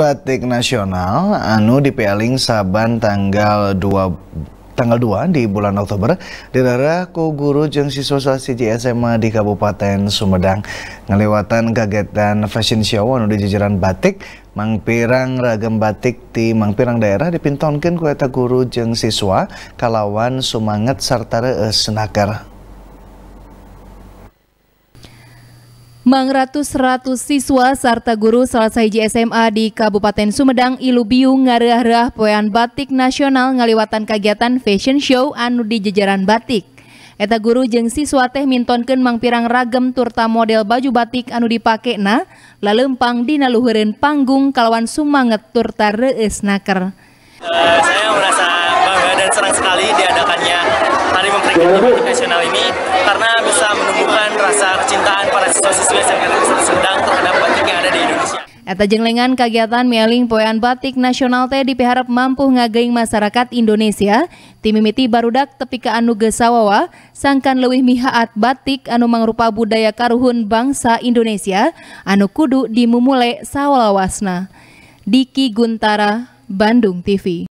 batik nasional anu di dipeling saban tanggal 2 tanggal 2 di bulan Oktober di daerah ku guru jeng siswa siji SMA di Kabupaten Sumedang ngelewatan dan fashion show anu di jajaran batik Mangpirang ragam batik di Mangpirang daerah dipintonkan ku eta guru jeng siswa kalawan sumanget serta reus senakar Mang ratus-ratus siswa serta guru selesai JSMA di Kabupaten Sumedang Ilubiu ngarah-rah poean batik nasional ngaliwatan kegiatan fashion show anu di jejaran batik. Eta guru jeng siswa teh mintonken mang pirang ragam turta model baju batik anu dipake na, lalempang dinaluhurin panggung kalawan sumanget turta rees naker. Uh, saya merasa bangga dan senang sekali diadakannya Hari Memperingati Batik Nasional ini karena Eta jenglengan kegiatan mieling Poean Batik Nasional teh dipiharap mampu ngageing masyarakat Indonesia, timimiti barudak tepi ke anu gesawawa, sangkan lewih mihaat batik anu mangrupa budaya karuhun bangsa Indonesia, anu kudu dimumule sawalawasna. Diki Guntara, Bandung TV.